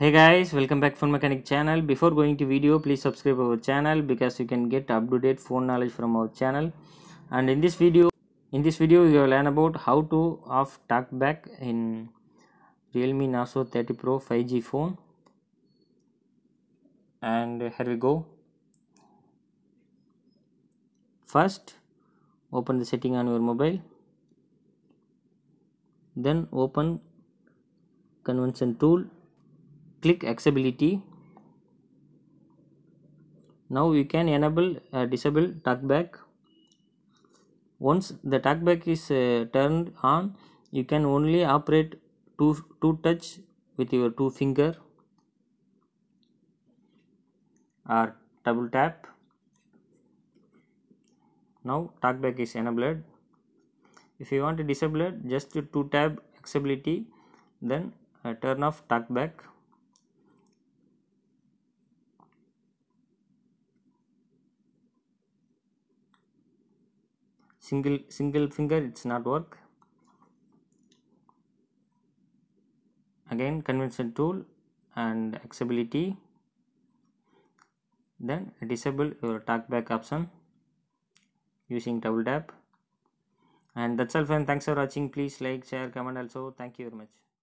hey guys welcome back Phone mechanic channel before going to video please subscribe our channel because you can get up to date phone knowledge from our channel and in this video in this video you will learn about how to off talkback in realme naso 30 pro 5g phone and here we go first open the setting on your mobile then open convention tool click accessibility now we can enable uh, disable talkback once the talkback is uh, turned on you can only operate two, two touch with your two finger or double tap now talkback is enabled if you want to disable it just to tap accessibility then uh, turn off talkback single single finger it's not work again convention tool and accessibility then disable your talkback option using double tap and that's all friend thanks for watching please like share comment also thank you very much